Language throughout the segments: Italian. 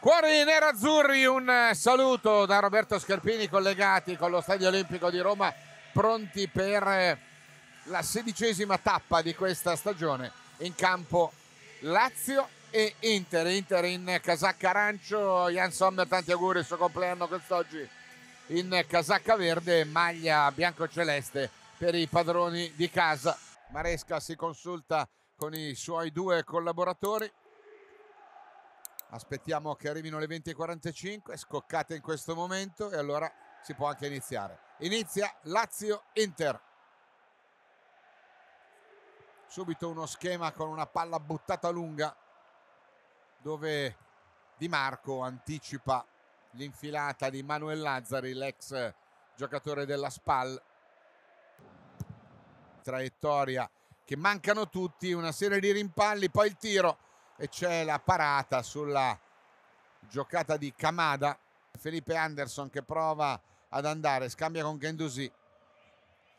Cuori nerazzurri, un eh, saluto da Roberto Scherpini collegati con lo Stadio Olimpico di Roma, pronti per eh, la sedicesima tappa di questa stagione in campo Lazio e Inter. Inter in casacca arancio, Jan Sommer tanti auguri, il suo compleanno quest'oggi in casacca verde, maglia bianco-celeste per i padroni di casa. Maresca si consulta con i suoi due collaboratori, Aspettiamo che arrivino le 20.45, scoccate in questo momento e allora si può anche iniziare. Inizia Lazio-Inter. Subito uno schema con una palla buttata lunga dove Di Marco anticipa l'infilata di Manuel Lazzari, l'ex giocatore della Spal. Traiettoria che mancano tutti, una serie di rimpalli, poi il tiro e c'è la parata sulla giocata di Kamada. Felipe Anderson che prova ad andare, scambia con Gendusi.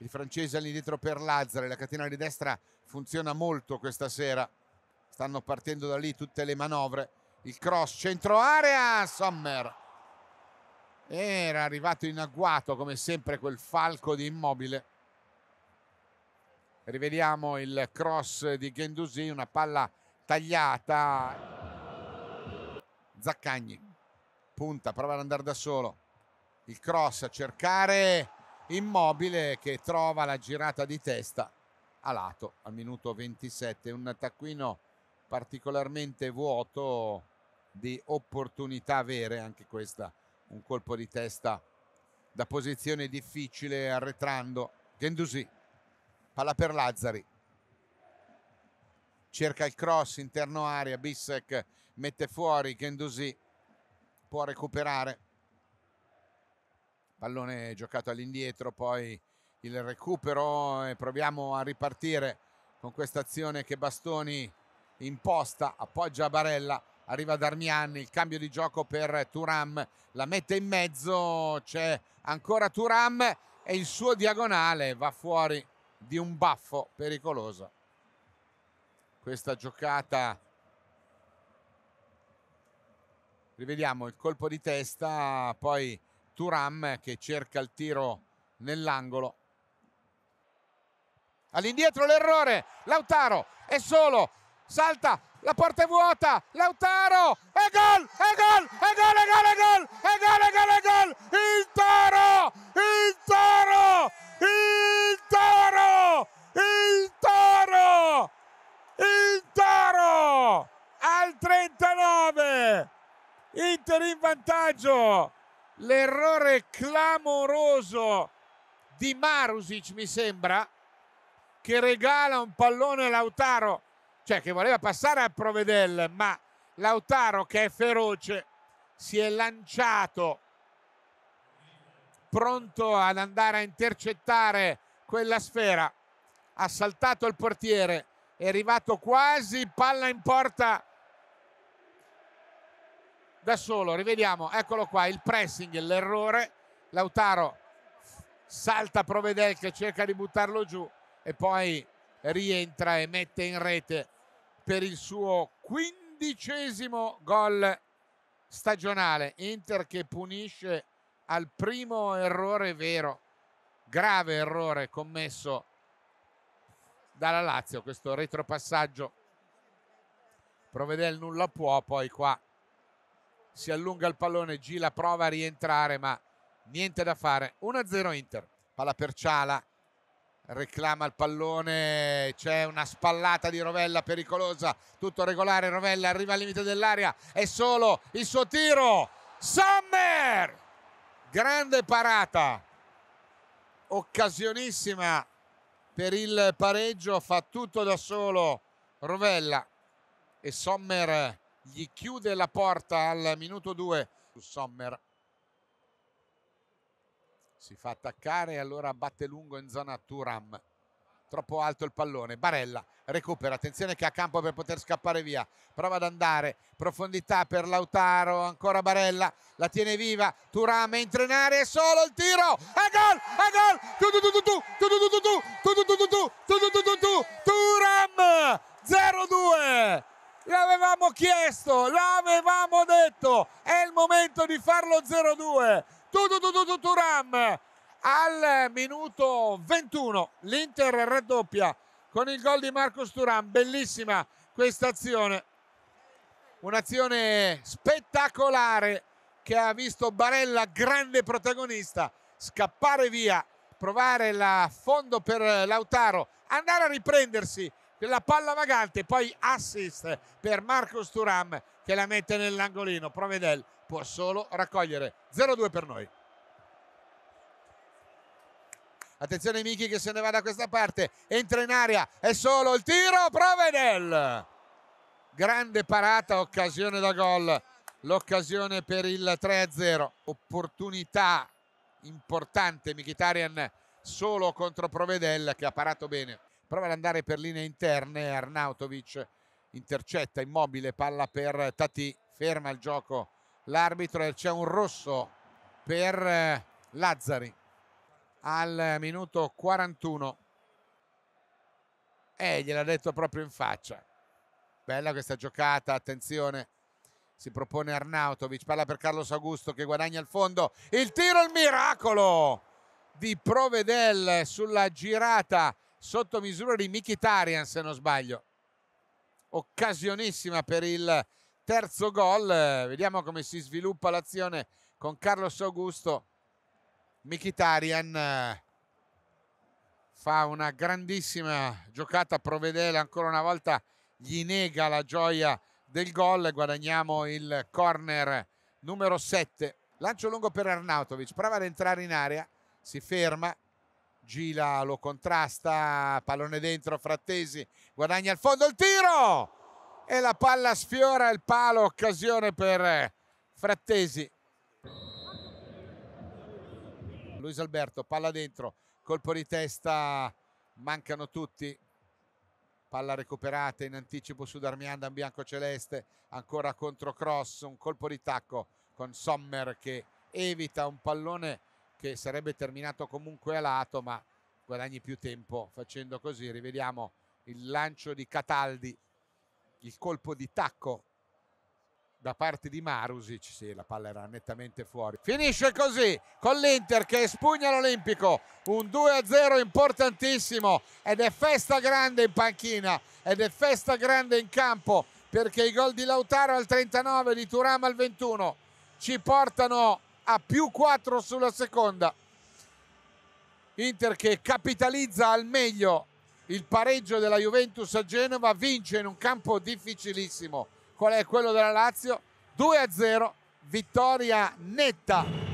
Il francese all'indietro per Lazzari, la catena di destra funziona molto questa sera. Stanno partendo da lì tutte le manovre. Il cross centro area, Sommer. Era arrivato in agguato come sempre quel falco di immobile. Rivediamo il cross di Gendusi, una palla tagliata Zaccagni punta prova ad andare da solo il cross a cercare immobile che trova la girata di testa a lato al minuto 27 un taccuino particolarmente vuoto di opportunità vere anche questa un colpo di testa da posizione difficile arretrando Gendusi palla per Lazzari cerca il cross interno aria, Bissek mette fuori, Gendusi può recuperare. Pallone giocato all'indietro, poi il recupero e proviamo a ripartire con questa azione che Bastoni imposta, appoggia Barella, arriva Darmian, il cambio di gioco per Turam, la mette in mezzo, c'è ancora Turam e il suo diagonale va fuori di un baffo pericoloso questa giocata. Rivediamo il colpo di testa, poi Turam che cerca il tiro nell'angolo. All'indietro l'errore, Lautaro è solo, salta, la porta è vuota, Lautaro, è gol, è gol, è gol, è gol, È gol! l'errore clamoroso di Marusic, mi sembra, che regala un pallone a Lautaro, cioè che voleva passare a Provedel, ma Lautaro che è feroce si è lanciato pronto ad andare a intercettare quella sfera. Ha saltato il portiere, è arrivato quasi, palla in porta da solo, rivediamo, eccolo qua, il pressing, l'errore, Lautaro salta Provedel che cerca di buttarlo giù e poi rientra e mette in rete per il suo quindicesimo gol stagionale. Inter che punisce al primo errore vero, grave errore commesso dalla Lazio, questo retropassaggio. Provedel nulla può, poi qua si allunga il pallone, Gila prova a rientrare ma niente da fare. 1-0 Inter, palla per Ciala, reclama il pallone, c'è una spallata di Rovella pericolosa, tutto regolare, Rovella arriva al limite dell'area, è solo il suo tiro, Sommer! Grande parata, occasionissima per il pareggio, fa tutto da solo Rovella e Sommer gli chiude la porta al minuto 2 su Sommer si fa attaccare e allora batte lungo in zona Turam troppo alto il pallone Barella recupera attenzione che ha campo per poter scappare via prova ad andare profondità per Lautaro ancora Barella la tiene viva Turam entra in area solo il tiro a gol a gol tu tu tu tu tu tu tu tu tu visto, l'avevamo detto, è il momento di farlo 0-2. Turam al minuto 21 l'Inter raddoppia con il gol di Marcos Turam, bellissima questa azione. Un'azione spettacolare che ha visto Barella, grande protagonista, scappare via, provare la fondo per Lautaro, andare a riprendersi la palla vagante, poi assist per Marcos Turam che la mette nell'angolino. Provedel può solo raccogliere 0-2 per noi. Attenzione Michi che se ne va da questa parte, entra in aria, è solo il tiro, Provedel! Grande parata, occasione da gol, l'occasione per il 3-0, opportunità importante Michitarian solo contro Provedel che ha parato bene prova ad andare per linee interne, Arnautovic intercetta, immobile, palla per Tati, ferma il gioco l'arbitro e c'è un rosso per eh, Lazzari al minuto 41 e eh, gliel'ha detto proprio in faccia bella questa giocata attenzione si propone Arnautovic palla per Carlos Augusto che guadagna il fondo il tiro il miracolo di Provedel sulla girata sotto misura di Mkhitaryan se non sbaglio occasionissima per il terzo gol vediamo come si sviluppa l'azione con Carlos Augusto Mkhitaryan eh, fa una grandissima giocata Provedela ancora una volta gli nega la gioia del gol guadagniamo il corner numero 7 lancio lungo per Arnautovic prova ad entrare in area si ferma Gila lo contrasta, pallone dentro Frattesi, guadagna il fondo il tiro e la palla sfiora il palo, occasione per eh, Frattesi. Luis Alberto, palla dentro, colpo di testa, mancano tutti. Palla recuperata in anticipo su Darmiandan bianco-celeste, ancora contro Cross, un colpo di tacco con Sommer che evita un pallone che sarebbe terminato comunque a lato, ma guadagni più tempo facendo così. Rivediamo il lancio di Cataldi, il colpo di tacco da parte di Marusic, sì la palla era nettamente fuori. Finisce così con l'Inter che espugna l'Olimpico, un 2-0 importantissimo ed è festa grande in panchina ed è festa grande in campo perché i gol di Lautaro al 39, di Turam al 21 ci portano a più 4 sulla seconda. Inter che capitalizza al meglio il pareggio della Juventus a Genova, vince in un campo difficilissimo qual è quello della Lazio, 2-0, vittoria netta